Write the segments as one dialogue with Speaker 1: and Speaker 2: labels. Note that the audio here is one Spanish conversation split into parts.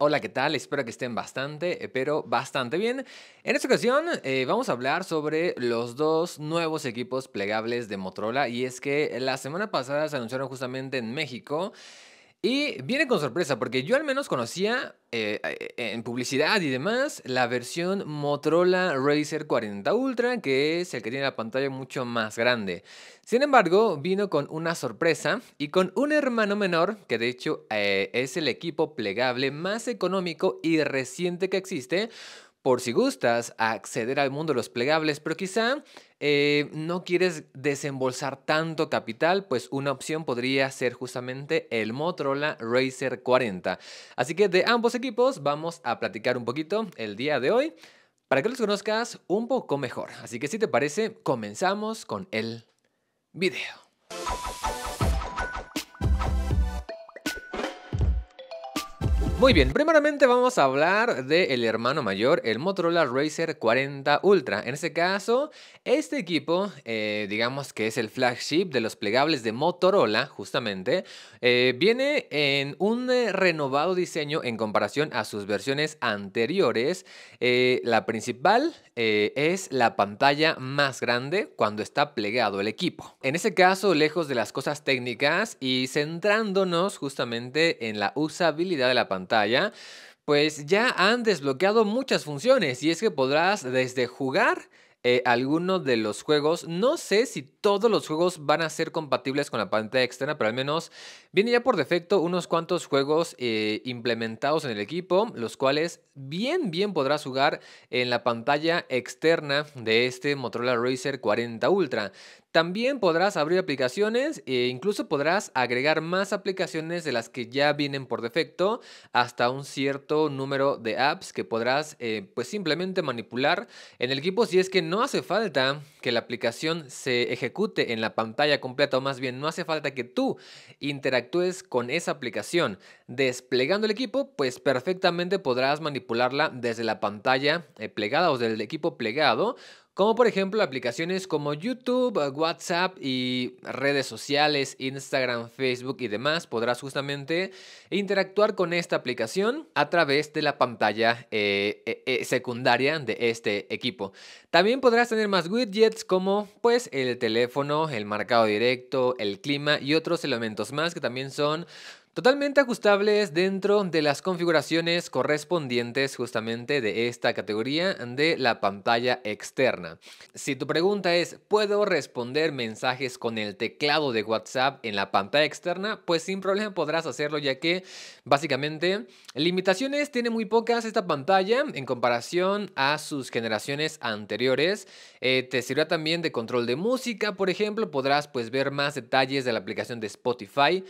Speaker 1: Hola, ¿qué tal? Espero que estén bastante, eh, pero bastante bien. En esta ocasión eh, vamos a hablar sobre los dos nuevos equipos plegables de Motorola y es que la semana pasada se anunciaron justamente en México y viene con sorpresa, porque yo al menos conocía eh, eh, en publicidad y demás la versión Motorola Razr 40 Ultra, que es el que tiene la pantalla mucho más grande. Sin embargo, vino con una sorpresa y con un hermano menor, que de hecho eh, es el equipo plegable más económico y reciente que existe, por si gustas acceder al mundo de los plegables, pero quizá eh, no quieres desembolsar tanto capital, pues una opción podría ser justamente el Motorola Racer 40. Así que de ambos equipos vamos a platicar un poquito el día de hoy para que los conozcas un poco mejor. Así que si te parece, comenzamos con el video. Muy bien, primeramente vamos a hablar del hermano mayor, el Motorola Racer 40 Ultra. En ese caso, este equipo, eh, digamos que es el flagship de los plegables de Motorola, justamente, eh, viene en un eh, renovado diseño en comparación a sus versiones anteriores. la principal es la pantalla más grande cuando está plegado el equipo. En ese caso, lejos de las cosas técnicas y centrándonos justamente en la usabilidad de la pantalla, pues ya han desbloqueado muchas funciones y es que podrás desde jugar eh, alguno de los juegos. No sé si todos los juegos van a ser compatibles con la pantalla externa, pero al menos viene ya por defecto unos cuantos juegos eh, implementados en el equipo, los cuales bien, bien podrás jugar en la pantalla externa de este Motorola Racer 40 Ultra. También podrás abrir aplicaciones e incluso podrás agregar más aplicaciones de las que ya vienen por defecto hasta un cierto número de apps que podrás eh, pues simplemente manipular en el equipo si es que no hace falta que la aplicación se ejecute en la pantalla completa o más bien no hace falta que tú interactúes con esa aplicación. Desplegando el equipo pues perfectamente podrás manipularla desde la pantalla eh, plegada o desde el equipo plegado como por ejemplo aplicaciones como YouTube, WhatsApp y redes sociales, Instagram, Facebook y demás, podrás justamente interactuar con esta aplicación a través de la pantalla eh, e, e, secundaria de este equipo. También podrás tener más widgets como pues el teléfono, el marcado directo, el clima y otros elementos más que también son totalmente ajustables dentro de las configuraciones correspondientes justamente de esta categoría de la pantalla externa. Si tu pregunta es, ¿puedo responder mensajes con el teclado de WhatsApp en la pantalla externa? Pues sin problema podrás hacerlo ya que básicamente limitaciones tiene muy pocas esta pantalla en comparación a sus generaciones anteriores. Eh, te sirve también de control de música, por ejemplo, podrás pues ver más detalles de la aplicación de Spotify.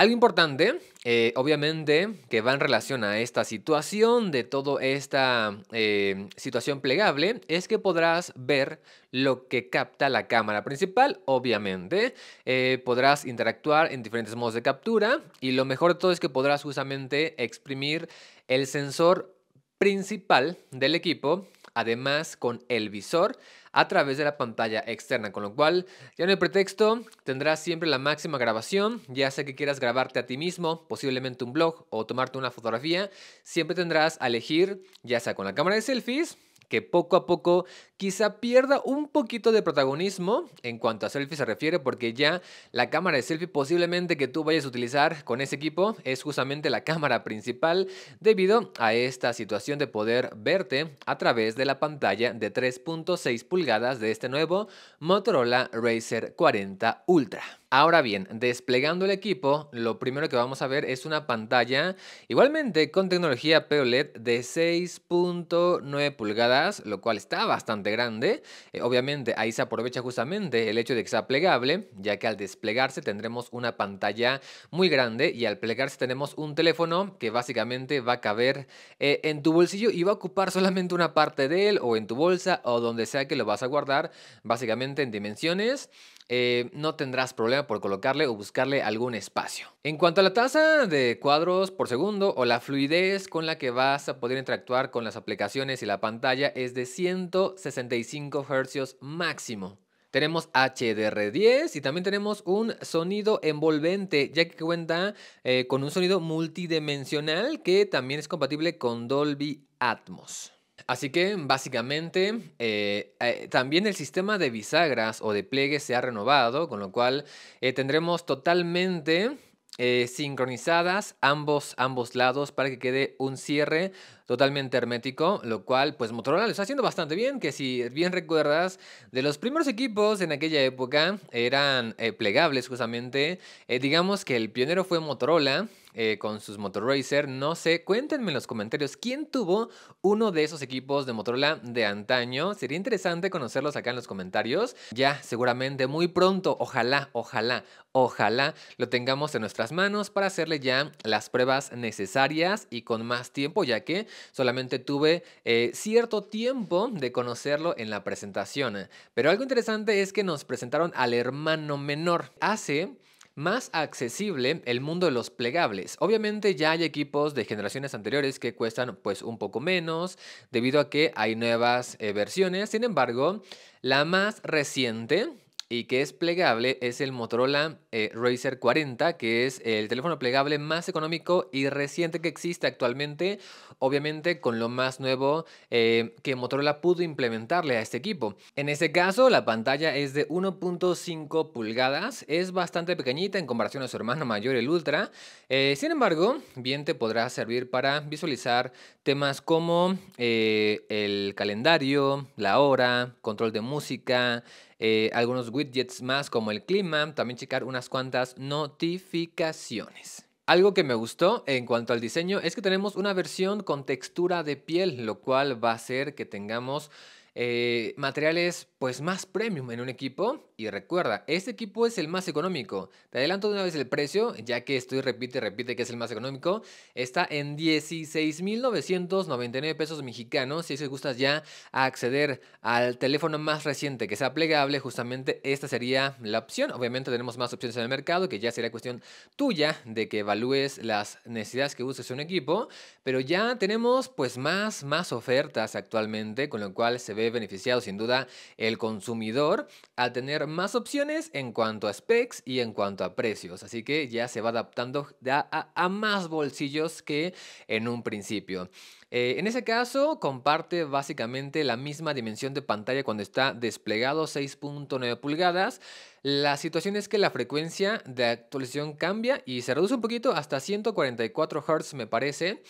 Speaker 1: Algo importante, eh, obviamente, que va en relación a esta situación, de toda esta eh, situación plegable, es que podrás ver lo que capta la cámara principal, obviamente. Eh, podrás interactuar en diferentes modos de captura y lo mejor de todo es que podrás justamente exprimir el sensor principal del equipo, además con el visor a través de la pantalla externa, con lo cual ya no hay pretexto, tendrás siempre la máxima grabación, ya sea que quieras grabarte a ti mismo, posiblemente un blog o tomarte una fotografía, siempre tendrás a elegir, ya sea con la cámara de selfies, que poco a poco quizá pierda un poquito de protagonismo en cuanto a selfie se refiere, porque ya la cámara de selfie posiblemente que tú vayas a utilizar con ese equipo es justamente la cámara principal debido a esta situación de poder verte a través de la pantalla de 3.6 pulgadas de este nuevo Motorola Racer 40 Ultra. Ahora bien, desplegando el equipo, lo primero que vamos a ver es una pantalla igualmente con tecnología POLED de 6.9 pulgadas, lo cual está bastante grande. Eh, obviamente ahí se aprovecha justamente el hecho de que sea plegable, ya que al desplegarse tendremos una pantalla muy grande y al plegarse tenemos un teléfono que básicamente va a caber eh, en tu bolsillo y va a ocupar solamente una parte de él o en tu bolsa o donde sea que lo vas a guardar, básicamente en dimensiones eh, no tendrás problema por colocarle o buscarle algún espacio. En cuanto a la tasa de cuadros por segundo o la fluidez con la que vas a poder interactuar con las aplicaciones y la pantalla es de 165 Hz máximo. Tenemos HDR10 y también tenemos un sonido envolvente, ya que cuenta eh, con un sonido multidimensional que también es compatible con Dolby Atmos. Así que básicamente eh, eh, también el sistema de bisagras o de pliegues se ha renovado, con lo cual eh, tendremos totalmente sincronizadas ambos, ambos lados para que quede un cierre totalmente hermético, lo cual pues Motorola lo está haciendo bastante bien, que si bien recuerdas, de los primeros equipos en aquella época eran eh, plegables justamente, eh, digamos que el pionero fue Motorola, eh, con sus Motorracer. No sé, cuéntenme en los comentarios quién tuvo uno de esos equipos de Motorola de antaño. Sería interesante conocerlos acá en los comentarios. Ya seguramente muy pronto, ojalá, ojalá, ojalá lo tengamos en nuestras manos para hacerle ya las pruebas necesarias y con más tiempo, ya que Solamente tuve eh, cierto tiempo de conocerlo en la presentación. Pero algo interesante es que nos presentaron al hermano menor. Hace más accesible el mundo de los plegables. Obviamente ya hay equipos de generaciones anteriores que cuestan pues un poco menos debido a que hay nuevas eh, versiones. Sin embargo, la más reciente y que es plegable es el Motorola eh, Racer 40, que es el teléfono plegable más económico y reciente que existe actualmente, obviamente con lo más nuevo eh, que Motorola pudo implementarle a este equipo. En este caso, la pantalla es de 1.5 pulgadas, es bastante pequeñita en comparación a su hermano mayor, el Ultra, eh, sin embargo, bien te podrá servir para visualizar temas como el calendario, la hora, control de música, eh, algunos widgets más como el clima, también checar unas cuantas notificaciones. Algo que me gustó en cuanto al diseño es que tenemos una versión con textura de piel, lo cual va a hacer que tengamos eh, materiales pues más premium en un equipo. Y recuerda, este equipo es el más económico. Te adelanto de una vez el precio, ya que estoy repite, repite que es el más económico. Está en 16.999 pesos mexicanos. Si te gustas ya acceder al teléfono más reciente que sea plegable, justamente esta sería la opción. Obviamente tenemos más opciones en el mercado, que ya será cuestión tuya de que evalúes las necesidades que uses en un equipo. Pero ya tenemos pues más, más ofertas actualmente, con lo cual se ve beneficiado sin duda el el consumidor a tener más opciones en cuanto a specs y en cuanto a precios. Así que ya se va adaptando a, más bolsillos que en un principio. Eh, en ese caso, comparte básicamente la misma dimensión de pantalla cuando está desplegado 6.9 pulgadas. La situación es que la frecuencia de actualización cambia y se reduce un poquito hasta 144 Hz, me parece.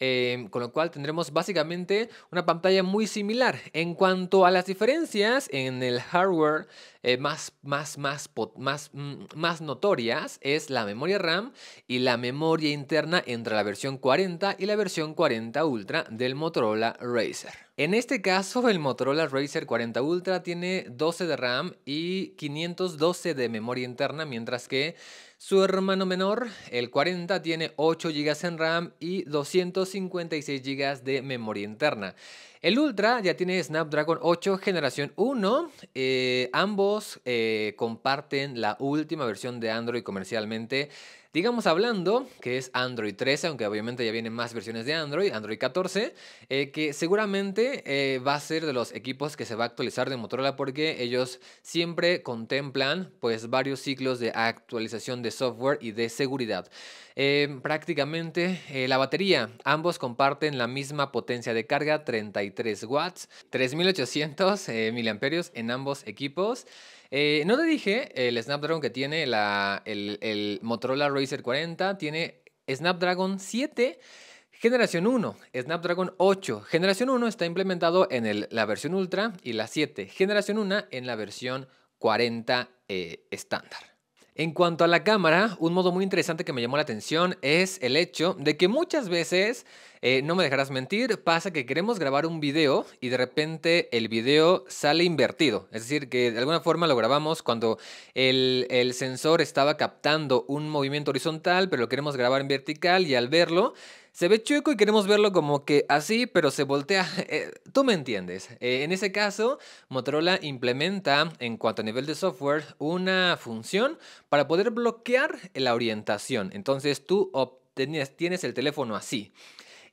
Speaker 1: Em, con lo cual tendremos básicamente una pantalla muy similar. En cuanto a las diferencias en el hardware eh, más, mm, más notorias es la memoria RAM y la memoria interna entre la versión 40 y la versión 40 Ultra del Motorola Racer. En este caso, el Motorola RAZR 40 Ultra tiene 12 de RAM y 512 de memoria interna, mientras que su hermano menor, el 40, tiene 8 GB en RAM y 256 GB de memoria interna. El Ultra ya tiene Snapdragon 8 generación 1. Eh, ambos eh, comparten la última versión de Android comercialmente. Digamos hablando, que es Android 13, aunque obviamente ya vienen más versiones de Android, Android 14, eh, que seguramente eh, va a ser de los equipos que se va a actualizar de Motorola porque ellos siempre contemplan pues varios ciclos de actualización de software y de seguridad. Eh, prácticamente la batería, ambos comparten la misma potencia de carga, 33 watts, 3800 mAh en ambos equipos. Eh, no te dije el Snapdragon que tiene el, Motorola Racer 40, tiene Snapdragon 7. Generación 1, Snapdragon 8. Generación 1 está implementado en la versión Ultra y la 7. Generación 1 en la versión 40 eh, estándar. En cuanto a la cámara, un modo muy interesante que me llamó la atención es el hecho de que muchas veces, eh, no me dejarás mentir, pasa que queremos grabar un video y de repente el video sale invertido. Es decir, que de alguna forma lo grabamos cuando el, el sensor estaba captando un movimiento horizontal, pero lo queremos grabar en vertical y al verlo se ve chueco y queremos verlo como que así, pero se voltea. Eh, tú me entiendes. Eh, en ese caso, Motorola implementa, en cuanto a nivel de software, una función para poder bloquear la orientación. Entonces tú tienes el teléfono así.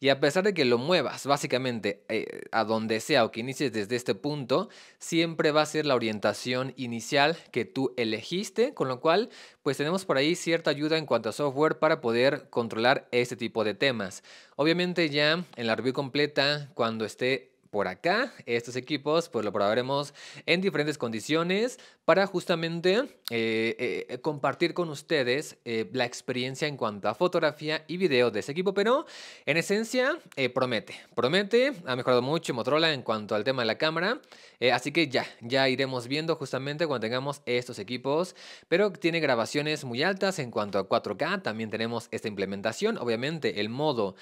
Speaker 1: Y a pesar de que lo muevas básicamente eh, a donde sea o que inicies desde este punto, siempre va a ser la orientación inicial que tú elegiste, con lo cual pues tenemos por ahí cierta ayuda en cuanto a software para poder controlar este tipo de temas. Obviamente ya en la review completa, cuando esté por acá, estos equipos, pues lo probaremos en diferentes condiciones para justamente eh, eh, compartir con ustedes eh, la experiencia en cuanto a fotografía y video de ese equipo, pero en esencia promete, promete, ha mejorado mucho Motorola en cuanto al tema de la cámara, así que ya, ya iremos viendo justamente cuando tengamos estos equipos, pero tiene grabaciones muy altas en cuanto a 4K, también tenemos esta implementación, obviamente el modo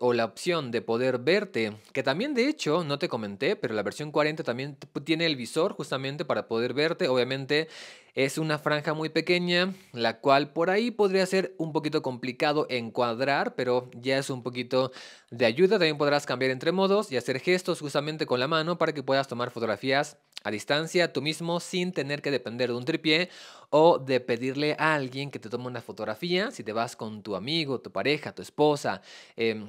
Speaker 1: o la opción de poder verte, que también de hecho no te comenté, pero la versión 40 también tiene el visor justamente para poder verte. Obviamente es una franja muy pequeña, la cual por ahí podría ser un poquito complicado encuadrar, pero ya es un poquito de ayuda. También podrás cambiar entre modos y hacer gestos justamente con la mano para que puedas tomar fotografías a distancia tú mismo sin tener que depender de un tripié o de pedirle a alguien que te tome una fotografía si te vas con tu amigo, tu pareja, tu esposa. Em,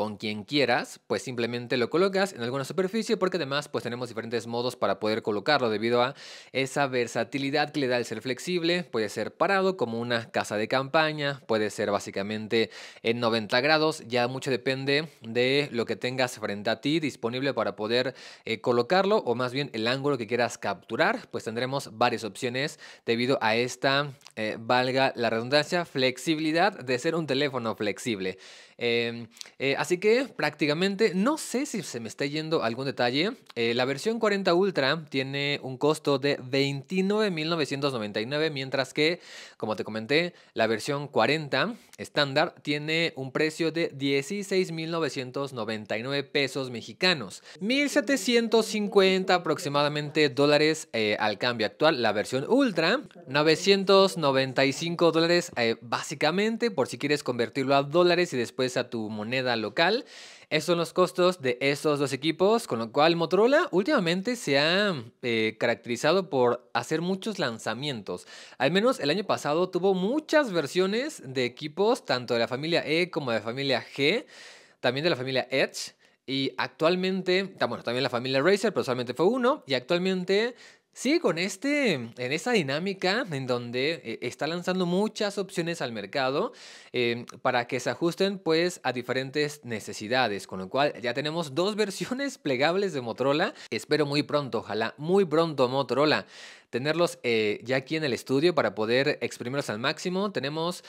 Speaker 1: con quien quieras, pues simplemente lo colocas en alguna superficie porque además pues tenemos diferentes modos para poder colocarlo debido a esa versatilidad que le da el ser flexible, puede ser parado como una casa de campaña, puede ser básicamente en 90 grados, ya mucho depende de lo que tengas frente a ti disponible para poder eh, colocarlo o más bien el ángulo que quieras capturar, pues tendremos varias opciones debido a esta, eh, valga la redundancia, flexibilidad de ser un teléfono flexible. Em, eh, Así que prácticamente, no sé si se me está yendo algún detalle, eh, la versión 40 Ultra tiene un costo de 29.999, mientras que, como te comenté, la versión 40 estándar tiene un precio de 16.999 pesos mexicanos, 1.750 aproximadamente dólares eh, al cambio actual, la versión Ultra, 995 dólares eh, básicamente, por si quieres convertirlo a dólares y después a tu moneda local esos son los costos de esos dos equipos, con lo cual Motorola últimamente se ha eh, caracterizado por hacer muchos lanzamientos. Al menos el año pasado tuvo muchas versiones de equipos, tanto de la familia E como de la familia G, también de la familia Edge. Y actualmente, bueno, también la familia Razer, pero solamente fue uno. Y actualmente Sí, con este, en esa dinámica en donde eh, está lanzando muchas opciones al mercado eh, para que se ajusten pues a diferentes necesidades, con lo cual ya tenemos dos versiones plegables de Motorola. Espero muy pronto, ojalá muy pronto Motorola, tenerlos eh, ya aquí en el estudio para poder exprimirlos al máximo. Tenemos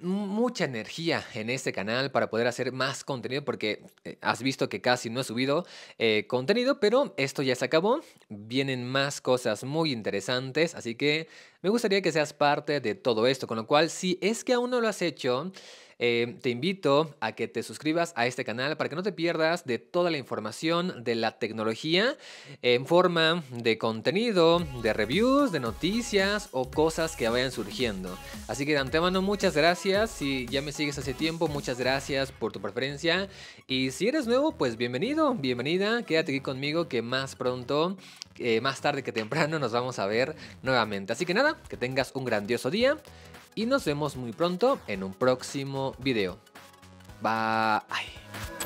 Speaker 1: mucha energía en este canal para poder hacer más contenido porque eh, has visto que casi no he subido eh, contenido, pero esto ya se acabó. Vienen más cosas muy interesantes, así que me gustaría que seas parte de todo esto, con lo cual si es que aún no lo has hecho... Eh, te invito a que te suscribas a este canal para que no te pierdas de toda la información de la tecnología en forma de contenido, de reviews, de noticias o cosas que vayan surgiendo. Así que de antemano muchas gracias. Si ya me sigues hace tiempo, muchas gracias por tu preferencia. Y si eres nuevo, pues bienvenido, bienvenida. Quédate aquí conmigo que más pronto, eh, más tarde que temprano nos vamos a ver nuevamente. Así que nada, que tengas un grandioso día. Y nos vemos muy pronto en un próximo video. Bye.